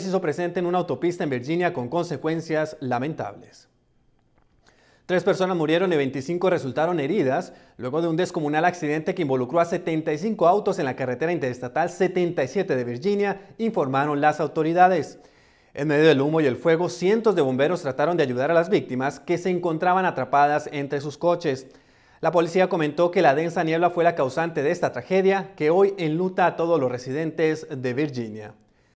se hizo presente en una autopista en Virginia con consecuencias lamentables. Tres personas murieron y 25 resultaron heridas luego de un descomunal accidente que involucró a 75 autos en la carretera interestatal 77 de Virginia, informaron las autoridades. En medio del humo y el fuego, cientos de bomberos trataron de ayudar a las víctimas que se encontraban atrapadas entre sus coches. La policía comentó que la densa niebla fue la causante de esta tragedia que hoy enluta a todos los residentes de Virginia.